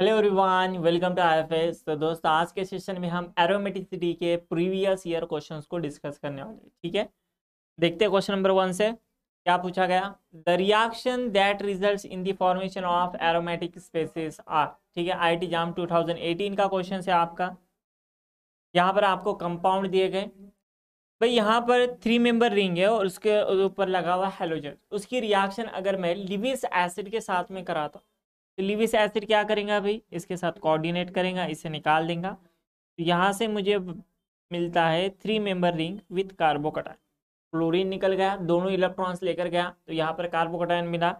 Hello everyone welcome to आई तो दोस्त आज के सेशन में हम एरोमेटिसिटी के प्रीवियस ईयर क्वेश्चंस को डिस्कस करने वाले हैं ठीक है देखते हैं क्वेश्चन नंबर वन से क्या पूछा गया the reaction that result in the formation of aromatic species are ठीक है टी जाम 2018 का क्वेश्चन है आपका यहाँ पर आपको कंपाउंड दिए गए भाई यहाँ पर थ्री मेंबर रिंग है और उसके ऊपर लगा हुआ हेलोजन उसकी रिएक्शन अगर मैं लिविस एसिड के साथ में कराता लिविस एसिड क्या करेंगे भाई इसके साथ कोऑर्डिनेट करेगा इसे निकाल देंगे तो यहाँ से मुझे मिलता है three member ring with carbocation chlorine निकल गया दोनों इलेक्ट्रॉन्स लेकर गया तो यहाँ पर कार्बोकटाइन मिला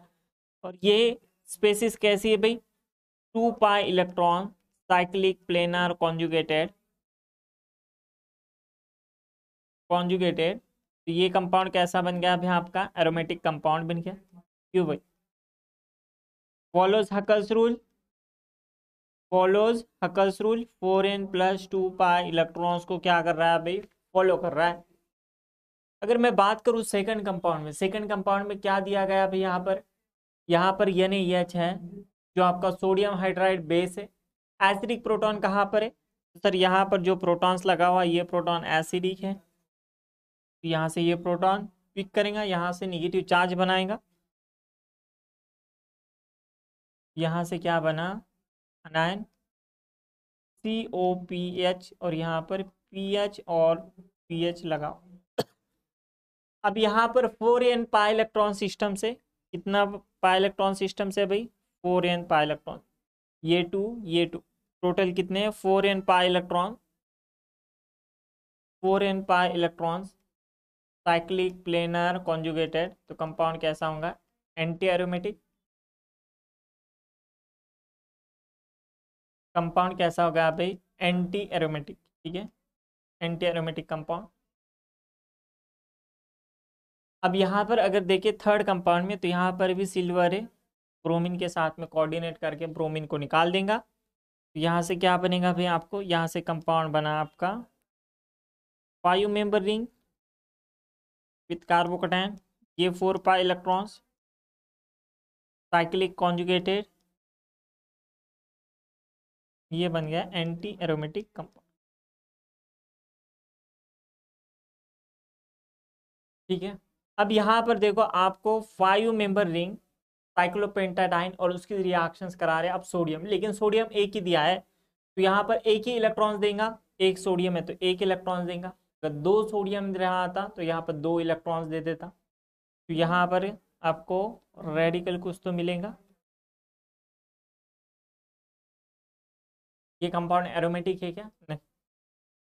और ये स्पेसिस कैसी है भाई two pi electron cyclic planar conjugated conjugated तो ये कंपाउंड कैसा बन गया अभी आपका एरोमेटिक कंपाउंड बन गया क्यों भाई follows Huckel's rule follows Huckel's rule N plus two pi electrons को क्या कर रहा है भाई फॉलो कर रहा है अगर मैं बात करूं सेकंड कंपाउंड में सेकंड कंपाउंड में क्या दिया गया भाई यहाँ पर यहाँ पर नहीं एच है जो आपका सोडियम हाइड्राइड बेस है एसिडिक प्रोटॉन कहाँ पर है तो सर यहाँ पर जो प्रोटॉन्स लगा हुआ ये प्रोटॉन एसिडिक है तो यहाँ से ये प्रोटॉन पिक करेगा यहाँ से निगेटिव चार्ज बनाएगा यहाँ से क्या बना अनायन सी ओ पी एच और यहाँ पर पी एच और पी एच लगाओ अब यहाँ पर four N pi electron system से कितना पाई इलेक्ट्रॉन सिस्टम से भाई फोर एन पाई इलेक्ट्रॉन ये टू ये टू टोटल कितने हैं four N pi electron four N pi electrons cyclic planar conjugated तो कंपाउंड कैसा होगा एंटी एरोमेटिक कंपाउंड कैसा होगा भाई एंटी एरोमेटिक ठीक है एंटी एरोमेटिक कंपाउंड अब यहाँ पर अगर देखें थर्ड कंपाउंड में तो यहाँ पर भी सिल्वर है ब्रोमिन के साथ में कोऑर्डिनेट करके ब्रोमिन को निकाल देंगे तो यहाँ से क्या बनेगा भाई आपको यहाँ से कंपाउंड बना आपका five member ring with carbocation ये four pi electrons cyclic conjugated ये बन गया एंटी एरोमेटिक कंपाउंड ठीक है अब यहां पर देखो आपको फाइव मेंबर रिंग साइक्लोपेंटाडाइन और उसकी रिएक्शंस करा रहे हैं अब सोडियम लेकिन सोडियम एक ही दिया है तो यहां पर एक ही इलेक्ट्रॉन्स देगा एक सोडियम है तो एक इलेक्ट्रॉन्स देगा अगर दो सोडियम रहा था तो यहाँ पर दो इलेक्ट्रॉन्स दे देता तो यहाँ पर आपको रेडिकल कुछ तो मिलेगा ये कंपाउंड एरोमेटिक है क्या नहीं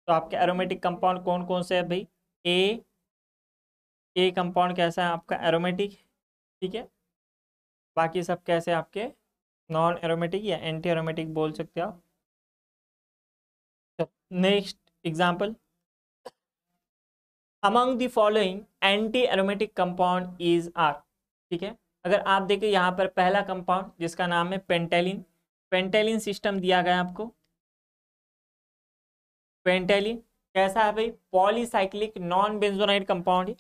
तो आपके एरोमेटिक कंपाउंड कौन कौन से है भाई ए ए कंपाउंड कैसा है आपका एरोमेटिक ठीक है बाकी सब कैसे आपके नॉन एरोमेटिक या एंटी एरोमेटिक बोल सकते हो आप next example among the following anti aromatic compound is are ठीक है अगर आप देखें यहाँ पर पहला कंपाउंड जिसका नाम है पेंटेलिन पेंटेलिन सिस्टम दिया गया आपको पेंटेलिन कैसा है भाई पॉलीसाइक्लिक नॉन बेंजोनाइट कंपाउंड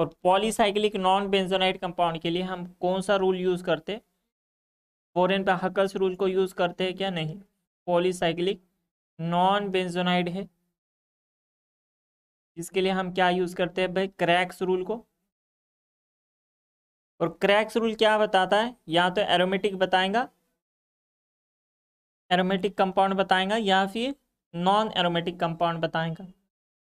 और पॉलीसाइक्लिक नॉन बेंजोनाइट कंपाउंड के लिए हम कौन सा रूल यूज़ करते फोरन पर हकल्स रूल को यूज़ करते हैं क्या नहीं पॉलीसाइक्लिक नॉन बेंजोनाइड है इसके लिए हम क्या यूज़ करते हैं भाई क्रैक्स रूल को और क्रैक्स रूल क्या बताता है या तो एरोमेटिक बताएगा एरोमेटिक कंपाउंड बताएगा या फिर नॉन एरोमेटिक कंपाउंड बताएगा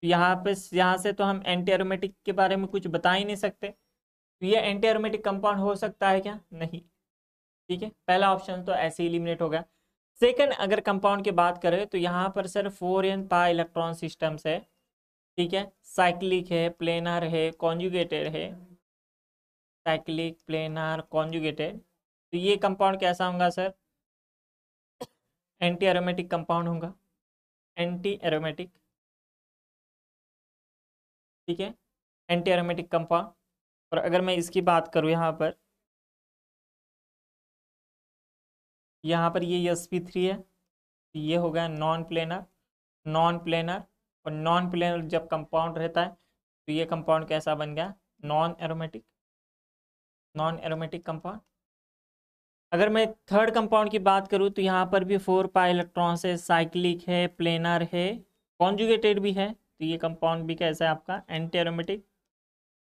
यहाँ पे यहाँ से तो हम एंटी एरोमेटिक के बारे में कुछ बता ही नहीं सकते तो ये एंटी एरोमेटिक कंपाउंड हो सकता है क्या नहीं ठीक है पहला ऑप्शन तो ऐसे ही इलिमिनेट हो गया सेकेंड अगर कंपाउंड की बात करें तो यहाँ पर sir four N pi electron systems है ठीक है साइक्लिक है प्लेनर है कॉन्जुगेटेड है साइक्लिक प्लेनर कॉन्जुगेटेड तो ये कंपाउंड कैसा होगा सर एंटी एरोमेटिक कंपाउंड होगा एंटी एरोमेटिक ठीक है एंटी एरोमेटिक कंपाउंड और अगर मैं इसकी बात करूँ यहाँ पर यहाँ पर ये एस पी थ्री है तो ये हो गया नॉन प्लेनर नॉन प्लेनर और नॉन प्लेनर जब कंपाउंड रहता है तो ये कंपाउंड कैसा बन गया non aromatic non aromatic compound अगर मैं थर्ड कंपाउंड की बात करूँ तो यहाँ पर भी फोर पाई इलेक्ट्रॉन्स है साइक्लिक है प्लेनर है कॉन्जुगेटेड भी है तो ये कंपाउंड भी कैसा है आपका एंटी एरोमेटिक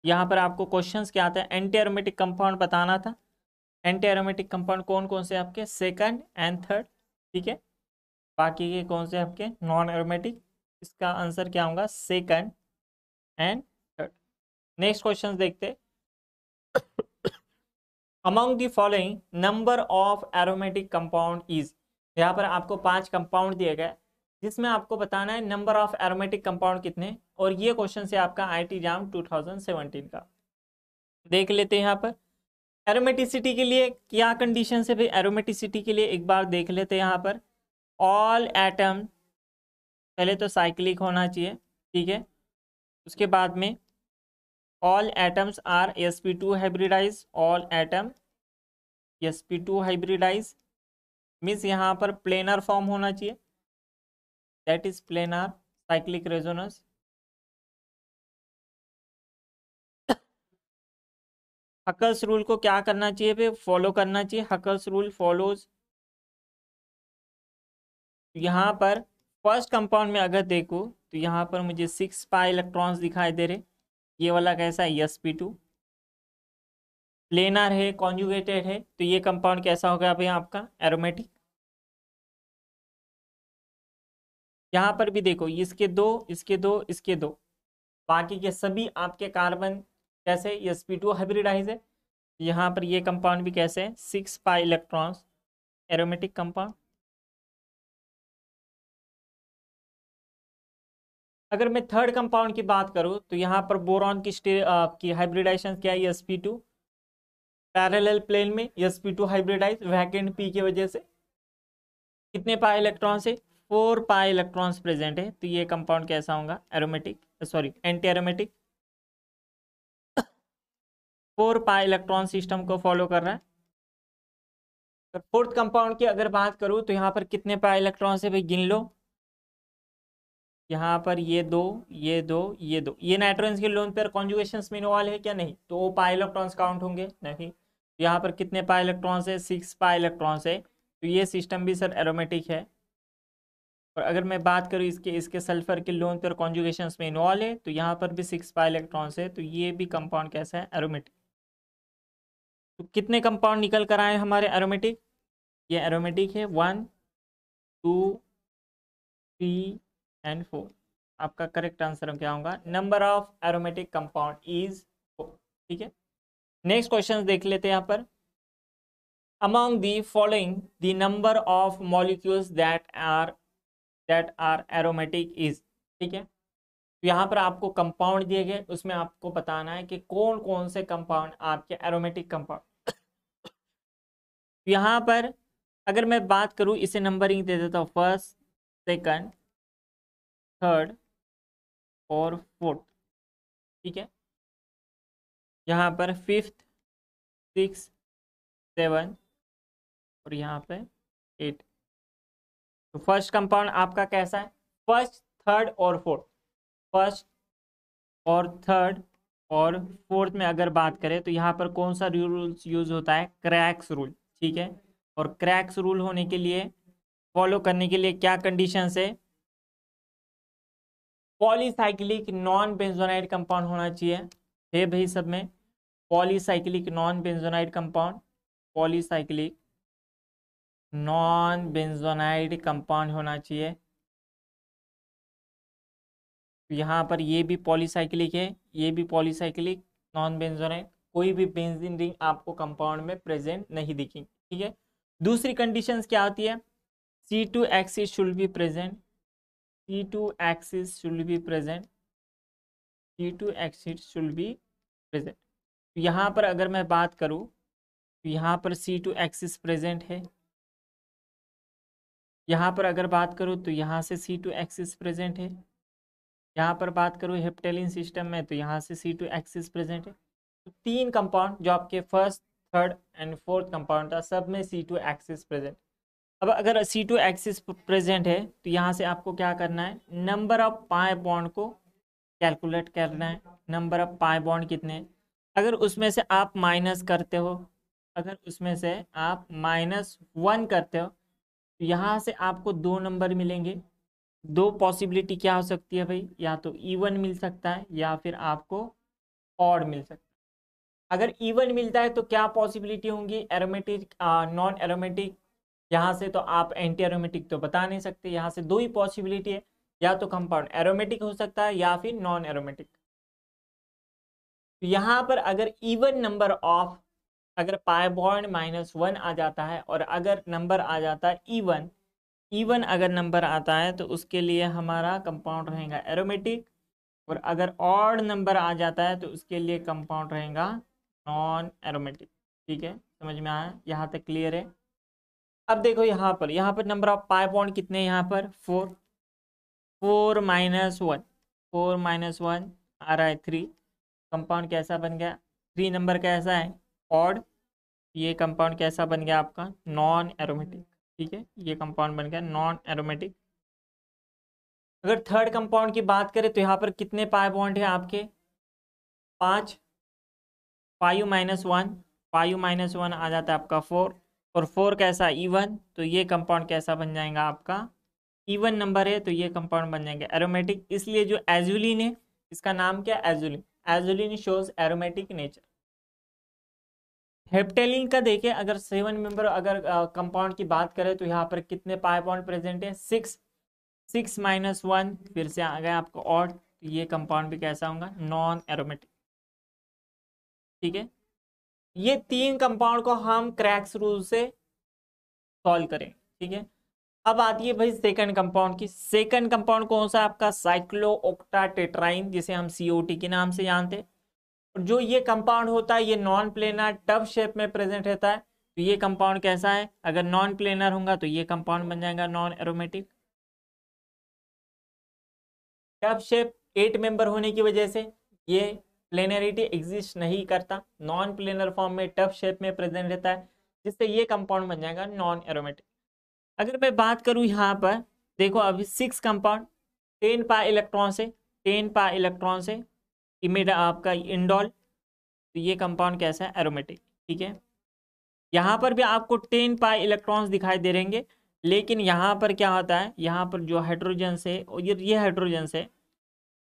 यहाँ पर आपको क्वेश्चन क्या आता है एंटी एरोमेटिक कंपाउंड बताना था एंटी एरोमेटिक कंपाउंड कौन कौन से आपके सेकंड एंड थर्ड ठीक है बाकी के कौन से आपके नॉन एरोमेटिक इसका आंसर क्या होगा second and third next question देखते among the following number of aromatic compound is यहाँ पर आपको पांच कंपाउंड दिए गए जिसमें आपको बताना है नंबर ऑफ एरोमेटिक कंपाउंड कितने और ये क्वेश्चन से आपका आई टी जाम टू का देख लेते हैं यहाँ पर एरोमेटिसिटी के लिए क्या कंडीशन है भाई एरोमेटिसिटी के लिए एक बार देख लेते हैं यहाँ पर ऑल एटम पहले तो साइक्लिक होना चाहिए ठीक है उसके बाद में all atoms are sp2 hybridized S P two hybridize means यहाँ पर प्लेनर फॉर्म होना चाहिए that is planar cyclic resonance Huckel's rule को क्या करना चाहिए पे फॉलो करना चाहिए हकल्स रूल फॉलोज यहाँ पर फर्स्ट कंपाउंड में अगर देखो तो यहाँ पर मुझे सिक्स पाई इलेक्ट्रॉन्स दिखाई दे रहे ये वाला कैसा है यस पी टू प्लेनर है कॉन्जुगेटेड है तो ये कंपाउंड कैसा हो गया आपका एरोमेटिक यहाँ पर भी देखो इसके दो इसके दो इसके दो बाकी के सभी आपके कार्बन कैसे यस पी टू हाइब्रिडाइज है यहाँ पर ये कंपाउंड भी कैसे है six pi electrons aromatic compound अगर मैं थर्ड कंपाउंड की बात करूं तो यहाँ पर बोरॉन की स्टे की हाइब्रिडाइजेशन क्या है एस टू पैरेलल प्लेन में S P two hybridize vacant P की वजह से कितने पाए इलेक्ट्रॉन से फोर पाए इलेक्ट्रॉन्स प्रेजेंट है तो ये कंपाउंड कैसा होगा aromatic sorry anti aromatic four pi electron system को फॉलो कर रहा है फोर्थ कंपाउंड की अगर बात करूं तो यहाँ पर कितने पाए इलेक्ट्रॉन से भाई गिन लो यहाँ पर ये दो ये दो ये दो ये नाइट्रोजन के लोन पेयर कॉन्जुगेशन में इन्वॉल्व है क्या नहीं तो वो पा इलेक्ट्रॉन्स काउंट होंगे नहीं तो यहाँ पर कितने पा इलेक्ट्रॉन्स है सिक्स पाई इलेक्ट्रॉन्स है तो ये सिस्टम भी सर एरोमेटिक है और अगर मैं बात करूँ इसके इसके सल्फर के लोन पेयर कॉन्जुगेशन में इन्वॉल्व है तो यहाँ पर भी सिक्स पा इलेक्ट्रॉन्स है तो ये भी कंपाउंड कैसा है एरोमेटिक तो कितने कंपाउंड निकल कर आए हमारे एरोमेटिक ये एरोमेटिक है one two three and four आपका करेक्ट आंसर क्या होगा number of aromatic compound is four ठीक है नेक्स्ट क्वेश्चन देख लेते हैं यहाँ पर among the following the number of molecules that are that are aromatic is ठीक है तो यहाँ पर आपको कंपाउंड दिए गए उसमें आपको बताना है कि कौन कौन से कंपाउंड आपके एरोमेटिक कंपाउंड यहाँ पर अगर मैं बात करूँ इसे नंबरिंग दे देता हूँ फर्स्ट सेकंड थर्ड और फोर्थ ठीक है यहाँ पर फिफ्थ सिक्स सेवन और यहाँ पे एट तो फर्स्ट कंपाउंड आपका कैसा है फर्स्ट थर्ड और फोर्थ फर्स्ट और थर्ड और फोर्थ में अगर बात करें तो यहाँ पर कौन सा रूल्स यूज होता है क्रैक्स रूल ठीक है और क्रैक्स रूल होने के लिए फॉलो करने के लिए क्या कंडीशन है पॉलीसाइक्लिक नॉन बेंजोनाइड कंपाउंड होना चाहिए हे भाई सब में polycyclic non benzenoid compound polycyclic non benzenoid compound होना चाहिए यहाँ पर ये भी पॉलीसाइक्लिक है ये भी पॉलीसाइक्लिक नॉन बेंजोनाइड कोई भी बेंजीन रिंग आपको कंपाउंड में प्रेजेंट नहीं दिखेंगे ठीक है दूसरी कंडीशंस क्या होती है C two axis should be present T2 axis should be present. T2 axis should be present. तो यहाँ पर अगर मैं बात करूँ तो यहाँ पर C2 टू एक्सिस प्रेजेंट है यहाँ पर अगर बात करूँ तो यहाँ से C2 टू एक्सिस प्रेजेंट है यहाँ पर बात करूँ हेप्टेलिन सिस्टम में तो यहाँ से C2 टू एक्सिस प्रेजेंट है तो तीन कंपाउंड जो आपके first third and fourth compound था सब में C2 टू एक्सिस प्रेजेंट अब अगर सी टू एक्सिस प्रेजेंट है तो यहाँ से आपको क्या करना है नंबर ऑफ पाए बॉन्ड को कैलकुलेट करना है नंबर ऑफ पाए बॉन्ड कितने अगर उसमें से आप माइनस करते हो अगर उसमें से आप माइनस वन करते हो तो यहाँ से आपको दो नंबर मिलेंगे दो पॉसिबिलिटी क्या हो सकती है भाई या तो वन मिल सकता है या फिर आपको और मिल सकता है अगर इवन मिलता है तो क्या पॉसिबिलिटी होंगी एरोमेटिक नॉन एरोमेटिक यहाँ से तो आप एंटी एरोमेटिक तो बता नहीं सकते यहाँ से दो ही पॉसिबिलिटी है या तो कंपाउंड एरोमेटिक हो सकता है या फिर नॉन एरोमेटिक तो यहाँ पर अगर इवन नंबर ऑफ अगर बॉन्ड माइनस वन आ जाता है और अगर नंबर आ जाता है ईवन ईवन अगर नंबर आता है तो उसके लिए हमारा कंपाउंड रहेगा एरोमेटिक और अगर ऑड नंबर आ जाता है तो उसके लिए कंपाउंड रहेगा नॉन एरोमेटिक ठीक है समझ में आया यहाँ तक क्लियर है अब देखो यहाँ पर यहाँ पर नंबर ऑफ पाई पॉइंट कितने यहाँ पर four four minus one four minus one आ रहा है थ्री कंपाउंड कैसा बन गया थ्री नंबर कैसा है ऑड ये कंपाउंड कैसा बन गया आपका नॉन एरोमेटिक ठीक है ये कंपाउंड बन गया नॉन एरोमेटिक अगर थर्ड कंपाउंड की बात करें तो यहाँ पर कितने पाए पॉइंट है आपके पाँच five minus one five minus one आ जाता है आपका फोर और फोर कैसा ईवन e तो ये कंपाउंड कैसा बन जाएगा आपका ईवन e नंबर है तो ये कंपाउंड बन जाएंगे एरोमेटिक इसलिए जो एजुलिन है इसका नाम क्या azulene azulene shows aromatic nature heptalene का देखें अगर सेवन मेंबर अगर कंपाउंड की बात करें तो यहाँ पर कितने पॉइंट प्रेजेंट है सिक्स सिक्स माइनस वन फिर से आ गए आपको और तो ये कंपाउंड भी कैसा होगा नॉन एरोमेटिक ठीक है ये तीन कंपाउंड को हम क्रैक्स रूल से सॉल्व करें ठीक है अब आती है भाई सेकंड कंपाउंड की सेकंड कंपाउंड कौन सा आपका साइक्लो ओक्टा टेट्राइन जिसे हम सी के नाम से जानते हैं जो ये कंपाउंड होता है ये नॉन प्लेनर टब शेप में प्रेजेंट रहता है तो ये कंपाउंड कैसा है अगर नॉन प्लेनर होगा तो ये कंपाउंड बन जाएगा non aromatic tub shape eight member होने की वजह से ये प्लेनरिटी एग्जिस्ट नहीं करता नॉन प्लेनर फॉर्म में टफ शेप में प्रेजेंट रहता है जिससे ये कंपाउंड बन जाएगा नॉन एरोमेटिक अगर मैं बात करूँ यहाँ पर देखो अभी six compound ten pi electron से टेन पा इलेक्ट्रॉन से इमेड आपका इंडोल तो ये कंपाउंड कैसा है एरोमेटिक ठीक है यहाँ पर भी आपको टेन पा इलेक्ट्रॉन्स दिखाई दे रहेंगे लेकिन यहाँ पर क्या होता है यहाँ पर जो हाइड्रोजन से और ये हाइड्रोजन से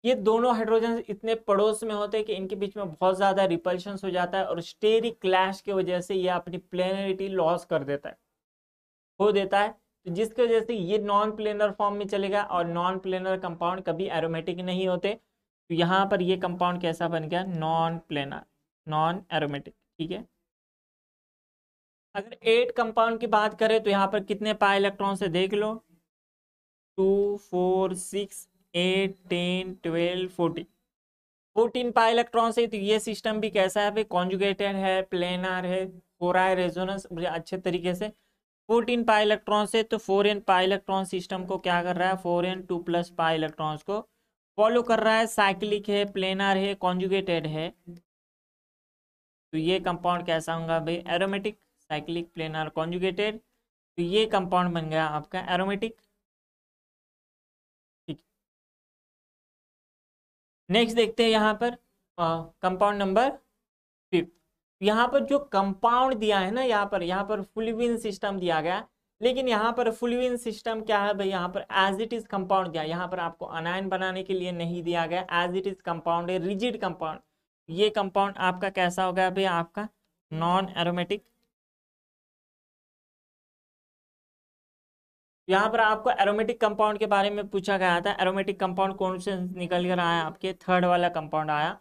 ये दोनों हाइड्रोजन इतने पड़ोस में होते हैं कि इनके बीच में बहुत ज़्यादा रिपल्शन हो जाता है और स्टेरी क्लैश की वजह से ये अपनी प्लेनरिटी लॉस कर देता है हो देता है तो जिसकी वजह से ये नॉन प्लेनर फॉर्म में चलेगा और नॉन प्लेनर कंपाउंड कभी एरोमेटिक नहीं होते तो यहाँ पर ये कंपाउंड कैसा बन गया नॉन प्लेनर नॉन एरोमेटिक ठीक है अगर एट कंपाउंड की बात करें तो यहाँ पर कितने पाए इलेक्ट्रॉन से देख लो two four six fourteen pi electron से तो ये सिस्टम भी कैसा है भाई कॉन्जुगेटेड है प्लेनार है फोर आई है रेजोनेंस अच्छे तरीके से फोर्टीन पाई इलेक्ट्रॉन से तो four N pi electron system को क्या कर रहा है four n two plus pi electrons को फॉलो कर रहा है साइक्लिक है प्लेनार है कॉन्जुगेटेड है तो ये कंपाउंड कैसा होगा भाई एरोमेटिक साइक्लिक प्लेनार कॉन्जुगेटेड तो ये कंपाउंड बन गया आपका एरोमेटिक नेक्स्ट देखते हैं यहाँ पर कंपाउंड नंबर फिफ्थ यहाँ पर जो कंपाउंड दिया है ना यहाँ पर यहाँ पर फुलविन सिस्टम दिया गया लेकिन यहाँ पर फुलविन सिस्टम क्या है भाई यहाँ पर एज इट इज कंपाउंड दिया यहाँ पर आपको अनायन बनाने के लिए नहीं दिया गया as it is compound rigid compound ये कंपाउंड आपका कैसा हो गया भाई आपका नॉन एरोमेटिक यहाँ पर आपको एरोमेटिक कंपाउंड के बारे में पूछा गया था एरोमेटिक कंपाउंड कौन से निकल कर आया आपके थर्ड वाला कंपाउंड आया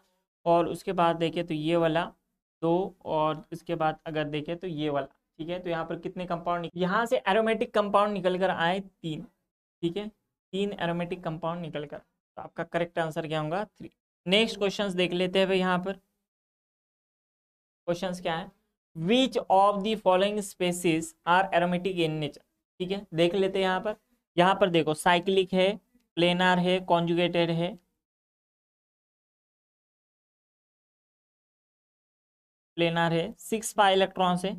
और उसके बाद देखिए तो ये वाला दो और इसके बाद अगर देखें तो ये वाला ठीक है तो यहाँ पर कितने कंपाउंड यहाँ से एरोमेटिक कंपाउंड निकल कर आए तीन ठीक है तीन एरोमेटिक कंपाउंड निकल कर तो आपका करेक्ट आंसर क्या होगा थ्री नेक्स्ट क्वेश्चन देख लेते हैं यहाँ पर क्वेश्चन क्या है which of the following species are aromatic in nature ठीक है देख लेते हैं यहाँ पर यहाँ पर देखो साइक्लिक है प्लेनार है कॉन्जुगेटेड है प्लेनार है सिक्स पाई इलेक्ट्रॉन है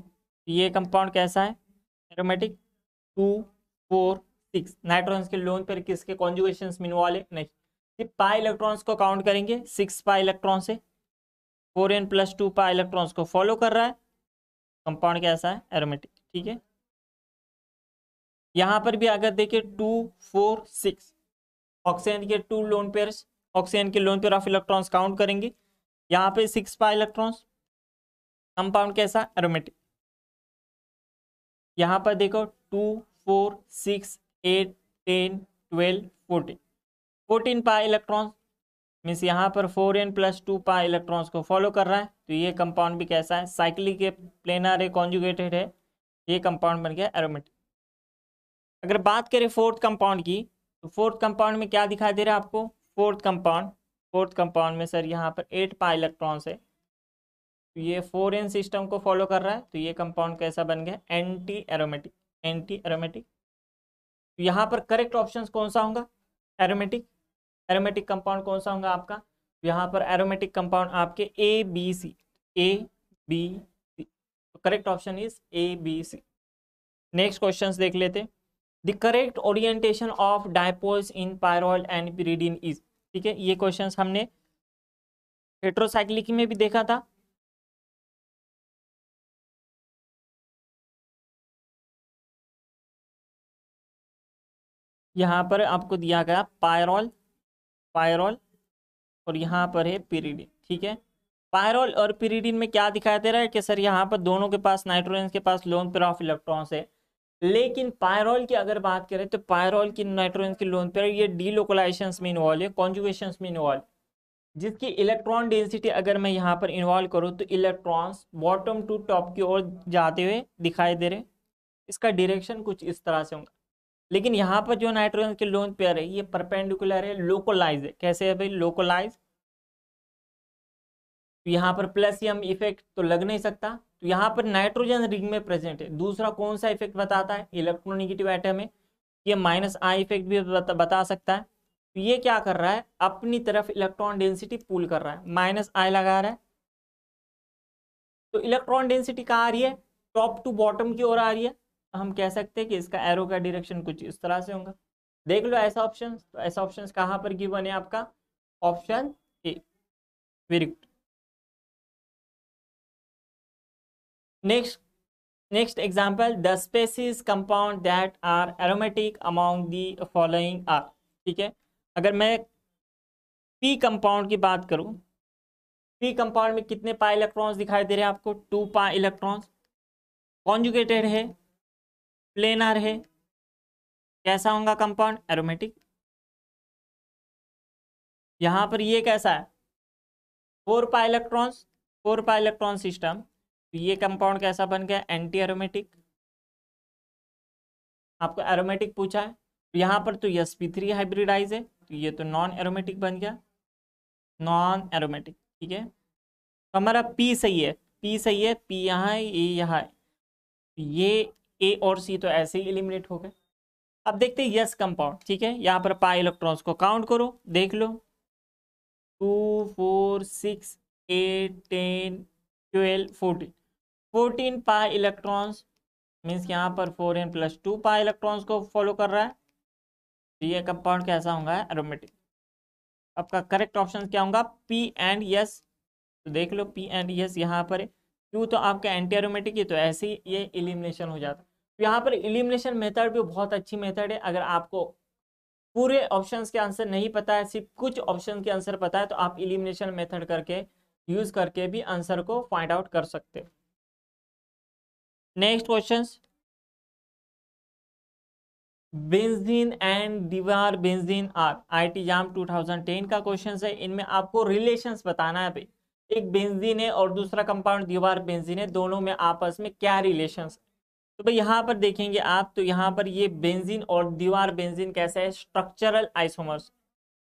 ये कंपाउंड कैसा है aromatic two four six nitrogen के लोन पर किसके कॉन्जुगेशन मिनवाले नहीं सिर्फ पाई इलेक्ट्रॉन्स को काउंट करेंगे सिक्स पाई इलेक्ट्रॉन से four n plus two pi electrons को फॉलो कर रहा है कंपाउंड कैसा है एरोमेटिक ठीक है यहाँ पर भी अगर देखिए टू फोर सिक्स ऑक्सीजन के टू लोन पेयर ऑक्सीजन के lone pair of electrons count करेंगे यहाँ पे सिक्स पा इलेक्ट्रॉन्स कंपाउंड कैसा एरोमेटिक यहाँ पर देखो two four six eight ten twelve fourteen fourteen pi electrons means यहाँ पर four n plus two pi electrons को फॉलो कर रहा है तो ये कंपाउंड भी कैसा है साइक्लिक प्लेनर है कॉन्जुगेटेड है ये कंपाउंड बन गया एरोमेटिक अगर बात करें फोर्थ कंपाउंड की तो फोर्थ कंपाउंड में क्या दिखाई दे रहा है आपको फोर्थ कंपाउंड फोर्थ कंपाउंड में सर यहाँ पर एट पाई इलेक्ट्रॉन्स है तो ये फोर एन सिस्टम को फॉलो कर रहा है तो ये कंपाउंड कैसा बन गया एंटी एरोमेटिक एंटी एरोमेटिक तो यहाँ पर करेक्ट ऑप्शन कौन सा होगा एरोमेटिक एरोमेटिक कंपाउंड कौन सा होगा आपका तो यहाँ पर एरोमेटिक कंपाउंड आपके ए बी सी ए बी सी तो correct option is A B C next question देख लेते हैं the correct orientation of dipoles in pyrrole and pyridine is ठीक है ये क्वेश्चन हमने हेट्रोसाइक्लिक में भी देखा था यहां पर आपको दिया गया पायरोल पायरोल और यहां पर है पिरीडिन ठीक है पायरोल और पिरीडिन में क्या दिखाई दे रहा है कि सर यहाँ पर दोनों के पास नाइट्रोजन के पास लोन पेयर ऑफ इलेक्ट्रॉन्स है लेकिन पायरोल की अगर बात करें तो पायरोल की नाइट्रोजन के लोन पेयर ये डीलोकलाइजेशन में इन्वॉल्व है कॉन्जुगेशन में इन्वॉल्व जिसकी इलेक्ट्रॉन डेंसिटी अगर मैं यहाँ पर इन्वॉल्व करूँ तो इलेक्ट्रॉन्स बॉटम टू टॉप की ओर जाते हुए दिखाई दे रहे इसका डिरेक्शन कुछ इस तरह से होगा लेकिन यहाँ पर जो नाइट्रोजन के लोन पेयर है ये परपेंडिकुलर है लोकोलाइज है कैसे है भाई लोकोलाइज तो यहाँ पर प्लस इफेक्ट तो लग नहीं सकता तो यहाँ पर नाइट्रोजन रिंग में प्रेजेंट है दूसरा कौन सा इफेक्ट बताता है इलेक्ट्रोनिगेटिव आइटम है ये माइनस आई इफेक्ट भी बता, बता सकता है तो ये क्या कर रहा है अपनी तरफ इलेक्ट्रॉन डेंसिटी पुल कर रहा है माइनस आई लगा रहा है तो इलेक्ट्रॉन डेंसिटी कहाँ आ रही है टॉप टू बॉटम की ओर आ रही है तो हम कह सकते हैं कि इसका एरो का डायरेक्शन कुछ इस तरह से होगा देख लो ऐसा ऑप्शन तो ऐसा ऑप्शन कहाँ पर गिवन है आपका option A very good next next example the species compound that are aromatic among the following are ठीक है अगर मैं पी कंपाउंड की बात करूं पी कंपाउंड में कितने पा इलेक्ट्रॉन्स दिखाई दे रहे हैं आपको टू पा इलेक्ट्रॉन्स कॉन्जुगेटेड है प्लेनर है कैसा होगा कंपाउंड एरोमेटिक यहां पर ये कैसा है four pi electrons four pi electron system तो ये कंपाउंड कैसा बन गया एंटी एरोमेटिक आपको एरोमेटिक पूछा है तो यहाँ पर तो यस पी थ्री हाइब्रिडाइज है तो ये तो नॉन एरोमेटिक बन गया नॉन एरोमेटिक ठीक है तो हमारा पी सही है पी सही है पी यहाँ है ये यहाँ है तो ये ए और सी तो ऐसे ही एलिमिनेट हो गए अब देखते हैं यस कंपाउंड ठीक है यहाँ पर पाई इलेक्ट्रॉन्स को काउंट करो देख लो two four six eight ten twelve fourteen fourteen pi electrons means यहाँ पर four n plus two pi electrons को फॉलो कर रहा है तो ये कंपाउंड कैसा होगा एरोमेटिक आपका करेक्ट ऑप्शन क्या होगा पी एंड यस तो देख लो पी एंड यस यहाँ पर क्यों तो आपका एंटी एरोमेटिक ही तो ऐसे ही ये इलिमिनेशन हो जाता है तो यहाँ पर इलिमिनेशन मेथड भी बहुत अच्छी मेथड है अगर आपको पूरे ऑप्शन के आंसर नहीं पता है सिर्फ कुछ ऑप्शन के आंसर पता है तो आप इलिमिनेशन मेथड करके यूज करके भी आंसर को फाइंड आउट कर सकते हो next question benzene and Dewar benzene are T JAM 2010 का क्वेश्चन है इनमें आपको रिलेशंस बताना है भाई एक बेंजीन है और दूसरा कंपाउंड दीवार बेंजीन है दोनों में आपस में क्या रिलेशंस तो भाई यहाँ पर देखेंगे आप तो यहाँ पर ये बेंजीन और दीवार बेंजीन कैसा है स्ट्रक्चरल आइसोमर्स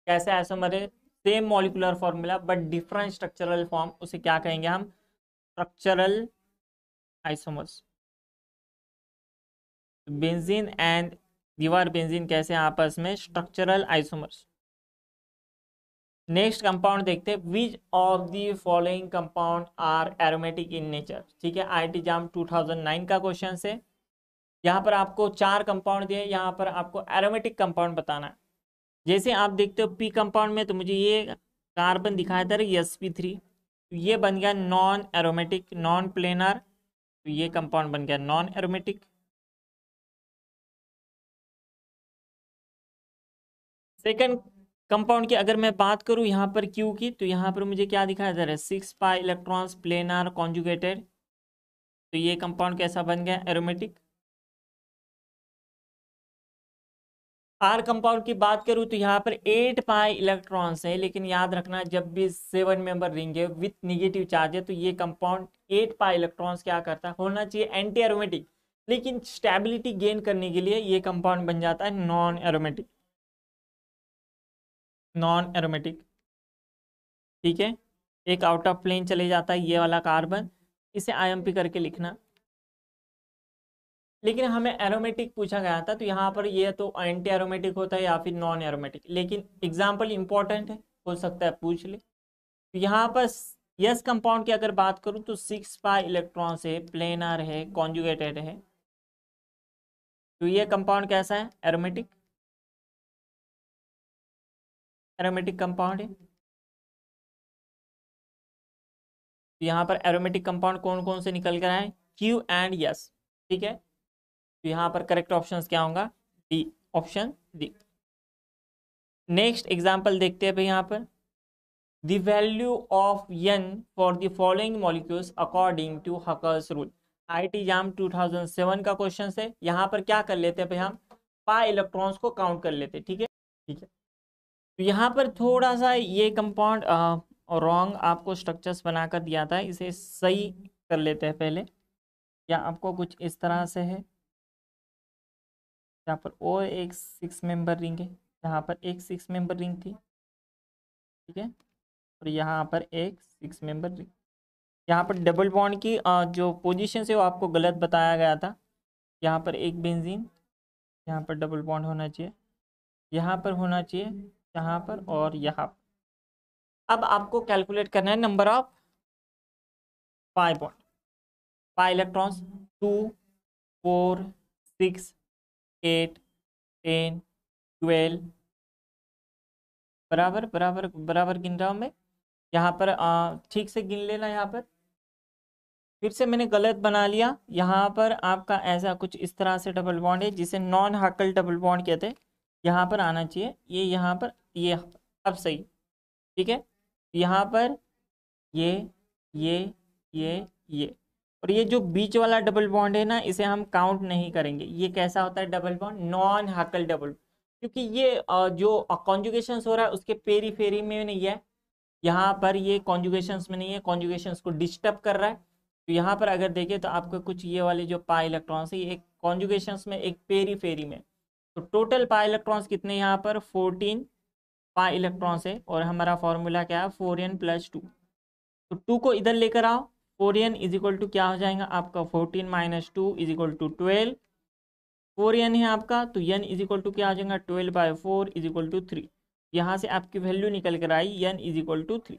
कैसे आइसोमर है same molecular formula but different structural form उसे क्या कहेंगे हम structural isomers benzene and Dewar benzene कैसे हैं आपस में स्ट्रक्चरल आइसोमर्स नेक्स्ट कंपाउंड देखते हैं which of the following compound are aromatic in nature ठीक है आई टी जाम 2009 का क्वेश्चन है यहाँ पर आपको चार कंपाउंड दिए यहाँ पर आपको एरोमेटिक कंपाउंड बताना है जैसे आप देखते हो पी कंपाउंड में तो मुझे ये कार्बन दिखाया था एस पी थ्री ये बन गया नॉन एरोमेटिक नॉन प्लेनर तो ये कंपाउंड बन गया नॉन एरोमेटिक सेकंड कंपाउंड की अगर मैं बात करूं यहाँ पर क्यू की तो यहां पर मुझे क्या दिखाया जा रहा है six pi electrons planar conjugated तो ये कंपाउंड कैसा बन गया एरोमेटिक आर कंपाउंड की बात करूं तो यहाँ पर एट पाई इलेक्ट्रॉन्स है लेकिन याद रखना जब भी सेवन मेंबर रिंग है विथ निगेटिव चार्ज है तो ये कंपाउंड एट पाई इलेक्ट्रॉन्स क्या करता है होना चाहिए एंटी एरोमेटिक लेकिन स्टेबिलिटी गेन करने के लिए ये कंपाउंड बन जाता है नॉन एरोमेटिक नॉन एरोमेटिक ठीक है एक आउट ऑफ प्लेन चले जाता है ये वाला कार्बन इसे आई करके लिखना लेकिन हमें एरोमेटिक पूछा गया था तो यहाँ पर ये तो एंटी एरोमेटिक होता है या फिर नॉन एरोमेटिक लेकिन एग्जाम्पल इंपॉर्टेंट है हो सकता है पूछ ले तो यहाँ पर यस कंपाउंड की अगर बात करूँ तो सिक्स पाई इलेक्ट्रॉन से प्लेनर है कॉन्जुगेटेड है तो ये कंपाउंड कैसा है एरोमेटिक एरोमेटिक कंपाउंड है तो यहाँ पर एरोमेटिक कंपाउंड कौन कौन से निकल कर आए क्यू एंड यस ठीक है तो यहाँ पर करेक्ट ऑप्शन क्या होगा D option D next example देखते हैं भाई यहाँ पर the value of n for the following molecules according to Huckel's rule IIT JAM 2007 का क्वेश्चन है यहाँ पर क्या कर लेते हैं भाई हम पा इलेक्ट्रॉन्स को काउंट कर लेते हैं ठीक है ठीक है तो यहाँ पर थोड़ा सा ये कंपाउंड रॉन्ग आपको स्ट्रक्चर्स बनाकर दिया था इसे सही कर लेते हैं पहले या आपको कुछ इस तरह से है यहाँ पर और एक सिक्स मेंबर रिंग है यहाँ पर एक सिक्स मेंबर रिंग थी ठीक है और यहाँ पर एक सिक्स मेंबर रिंग यहाँ पर डबल बॉन्ड की जो पोजीशन से वो आपको गलत बताया गया था यहाँ पर एक बेंजीन यहाँ पर डबल बॉन्ड होना चाहिए यहाँ पर होना चाहिए यहाँ पर और यहाँ पर अब आपको कैलकुलेट करना है number of pi bond pi electrons two four six eight ten twelve बराबर बराबर बराबर गिन रहा हूँ मैं यहाँ पर ठीक से गिन लेना यहाँ पर फिर से मैंने गलत बना लिया यहाँ पर आपका ऐसा कुछ इस तरह से डबल बॉन्ड है जिसे नॉन हकल डबल बॉन्ड कहते हैं यहाँ पर आना चाहिए ये यहाँ पर ये अब सही ठीक है यहाँ पर ये ये ये ये और ये जो बीच वाला डबल बॉन्ड है ना इसे हम काउंट नहीं करेंगे ये कैसा होता है double bond non Huckel double क्योंकि ये जो कॉन्जुगेशन हो रहा है उसके पेरी फेरी में नहीं है यहाँ पर ये कॉन्जुगेशन में नहीं है कॉन्जुगेशन को डिस्टर्ब कर रहा है तो यहाँ पर अगर देखें तो आपको कुछ ये वाले जो पा इलेक्ट्रॉन्स है ये एक कॉन्जुगेशन में एक पेरी फेरी में तो टोटल पा इलेक्ट्रॉन्स कितने यहाँ पर फोर्टीन पा इलेक्ट्रॉन्स है और हमारा फॉर्मूला क्या है फोर एन प्लस टू तो टू को इधर लेकर आओ four n is equal to क्या हो जाएगा आपका fourteen minus two is equal to twelve four n है आपका तो एन इज इक्वल टू क्या हो जाएगा twelve by four is equal to three यहाँ से आपकी वैल्यू निकल कर आई n is equal to three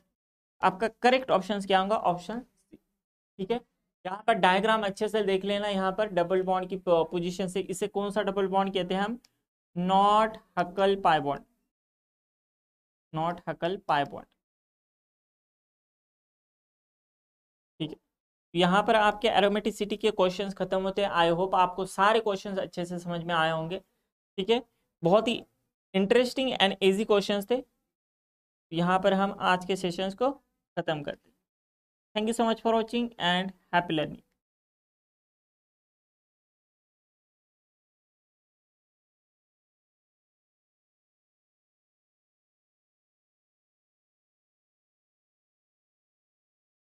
आपका करेक्ट ऑप्शन क्या होगा ऑप्शन सी ठीक है यहाँ पर डायग्राम अच्छे से देख लेना यहाँ पर डबल बॉन्ड की पोजीशन से इसे कौन सा डबल बॉन्ड कहते हैं हम नॉट हकल पाइबॉट नॉट हकल पाइबॉट ठीक है यहाँ पर आपके एरोमेटिसिटी के क्वेश्चंस खत्म होते हैं आई होप आपको सारे क्वेश्चंस अच्छे से समझ में आए होंगे ठीक है बहुत ही इंटरेस्टिंग एंड ईजी क्वेश्चंस थे यहाँ पर हम आज के सेशंस को ख़त्म करते हैं thank you so much for watching and happy learning